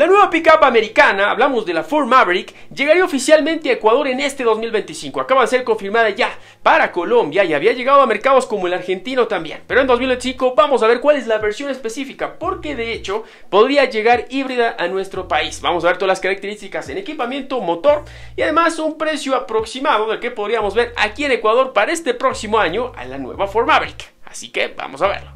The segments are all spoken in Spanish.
La nueva pickup americana, hablamos de la Ford Maverick, llegaría oficialmente a Ecuador en este 2025. Acaba de ser confirmada ya para Colombia y había llegado a mercados como el argentino también. Pero en 2025 vamos a ver cuál es la versión específica, porque de hecho podría llegar híbrida a nuestro país. Vamos a ver todas las características en equipamiento, motor y además un precio aproximado del que podríamos ver aquí en Ecuador para este próximo año a la nueva Ford Maverick. Así que vamos a verlo.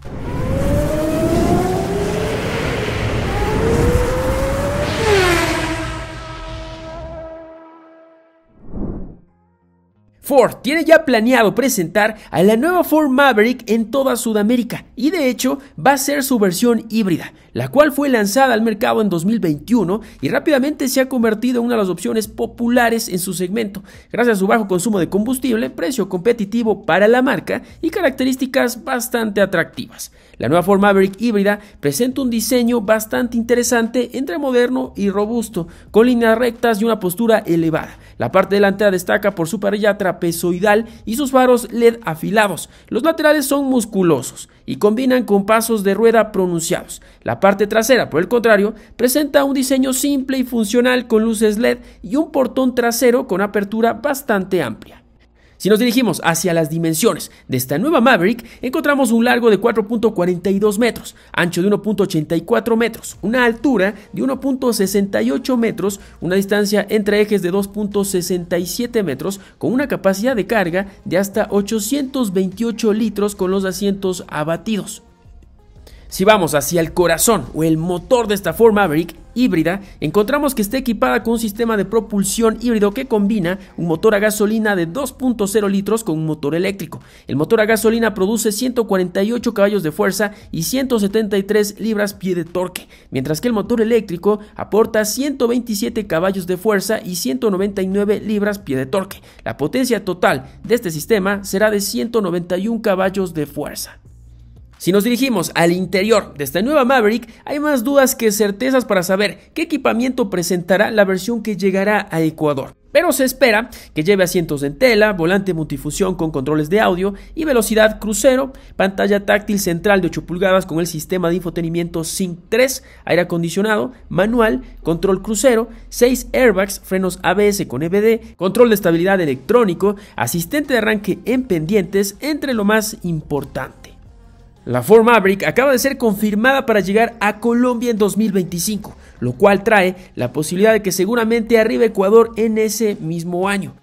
Ford tiene ya planeado presentar a la nueva Ford Maverick en toda Sudamérica y de hecho va a ser su versión híbrida, la cual fue lanzada al mercado en 2021 y rápidamente se ha convertido en una de las opciones populares en su segmento, gracias a su bajo consumo de combustible, precio competitivo para la marca y características bastante atractivas. La nueva Ford Maverick híbrida presenta un diseño bastante interesante entre moderno y robusto, con líneas rectas y una postura elevada. La parte delantera destaca por su parrilla trapezoidal y sus faros LED afilados. Los laterales son musculosos y combinan con pasos de rueda pronunciados. La parte trasera, por el contrario, presenta un diseño simple y funcional con luces LED y un portón trasero con apertura bastante amplia. Si nos dirigimos hacia las dimensiones de esta nueva Maverick, encontramos un largo de 4.42 metros, ancho de 1.84 metros, una altura de 1.68 metros, una distancia entre ejes de 2.67 metros, con una capacidad de carga de hasta 828 litros con los asientos abatidos. Si vamos hacia el corazón o el motor de esta Ford Maverick, híbrida, encontramos que está equipada con un sistema de propulsión híbrido que combina un motor a gasolina de 2.0 litros con un motor eléctrico. El motor a gasolina produce 148 caballos de fuerza y 173 libras-pie de torque, mientras que el motor eléctrico aporta 127 caballos de fuerza y 199 libras-pie de torque. La potencia total de este sistema será de 191 caballos de fuerza. Si nos dirigimos al interior de esta nueva Maverick, hay más dudas que certezas para saber qué equipamiento presentará la versión que llegará a Ecuador. Pero se espera que lleve asientos en tela, volante multifusión con controles de audio y velocidad crucero, pantalla táctil central de 8 pulgadas con el sistema de infotenimiento SYNC 3, aire acondicionado, manual, control crucero, 6 airbags, frenos ABS con EBD, control de estabilidad electrónico, asistente de arranque en pendientes, entre lo más importante. La Ford Maverick acaba de ser confirmada para llegar a Colombia en 2025, lo cual trae la posibilidad de que seguramente arribe Ecuador en ese mismo año.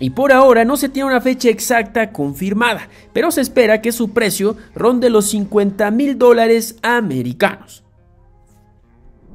Y por ahora no se tiene una fecha exacta confirmada, pero se espera que su precio ronde los 50 mil dólares americanos.